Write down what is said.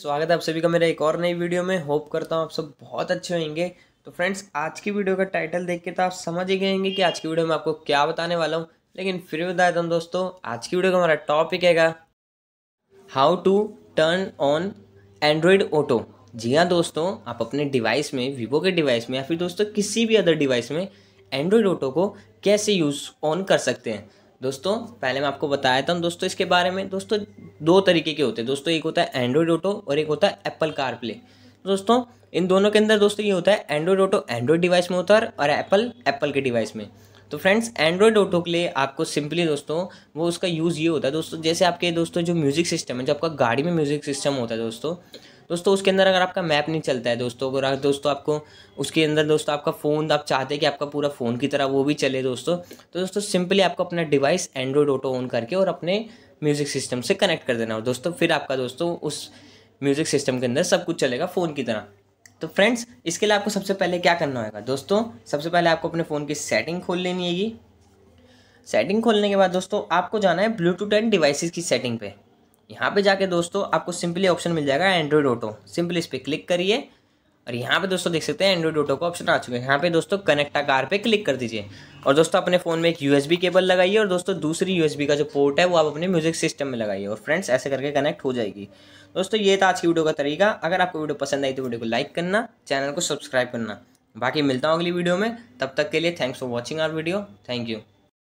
स्वागत है आप सभी का मेरा एक और नई वीडियो में होप करता हूँ आप सब बहुत अच्छे होंगे तो फ्रेंड्स आज की वीडियो का टाइटल देख के तो आप समझ ही गएंगे कि आज की वीडियो में आपको क्या बताने वाला हूँ लेकिन फिर भी बता देता हूँ दोस्तों आज की वीडियो का हमारा टॉपिक है how to turn on Android Auto जी हाँ दोस्तों आप अपने डिवाइस में वीवो के डिवाइस में या फिर दोस्तों किसी भी अदर डिवाइस में एंड्रॉयड ऑटो को कैसे यूज़ ऑन कर सकते हैं दोस्तों पहले मैं आपको बताया था दोस्तों इसके बारे में दोस्तों दो तरीके के होते हैं दोस्तों एक होता है एंड्रॉयड ऑटो और एक होता है एप्पल कार प्ले दोस्तों इन दोनों के अंदर दोस्तों ये होता है एंड्रॉयड ऑटो एंड्रॉयड डिवाइस में होता है और एप्पल एप्पल के डिवाइस में तो फ्रेंड्स एंड्रॉयड ऑटो के लिए आपको सिंपली दोस्तों वो उसका यूज़ ये होता है दोस्तों जैसे आपके दोस्तों जो म्यूज़िक सिस्टम है जो आपका गाड़ी में म्यूज़िक सिस्टम होता है दोस्तों दोस्तों उसके अंदर अगर आपका मैप नहीं चलता है दोस्तों अगर दोस्तों आपको उसके अंदर दोस्तों आपका फ़ोन आप चाहते हैं कि आपका पूरा फ़ोन की तरह वो भी चले दोस्तों तो दोस्तों सिंपली आपको अपना डिवाइस एंड्रॉयड ऑटो ऑन करके और अपने म्यूज़िक सिस्टम से कनेक्ट कर देना और दोस्तों फिर आपका दोस्तों उस म्यूज़िक सिस्टम के अंदर सब कुछ चलेगा फ़ोन की तरह तो फ्रेंड्स इसके लिए आपको सबसे पहले क्या करना होगा दोस्तों सबसे पहले आपको अपने फ़ोन की सेटिंग खोल लेनी है सेटिंग खोलने के बाद दोस्तों आपको जाना है ब्लूटूथ एंड डिवाइसेस की सेटिंग पे यहाँ पे जाके दोस्तों आपको सिंपली ऑप्शन मिल जाएगा एंड्रॉयड ऑटो सिंपली इस पर क्लिक करिए और यहाँ पे दोस्तों देख सकते हैं एंड्रॉइड ऑटो का ऑप्शन आ चुका है यहाँ पे दोस्तों कनेक्ट आकार पे क्लिक कर दीजिए और दोस्तों अपने फ़ोन में एक यू केबल लगाइए और दोस्तों दूसरी यू का जो पोर्ट है वो आप अपने म्यूजिक सिस्टम में लगाइए और फ्रेंड्स ऐसे करके कनेक्ट हो जाएगी दोस्तों ये था आज की वीडियो का तरीका अगर आपको वीडियो पसंद आई तो वीडियो को लाइक करना चैनल को सब्सक्राइब करना बाकी मिलता हूँ अगली वीडियो में तब तक के लिए thanks for watching our video thank you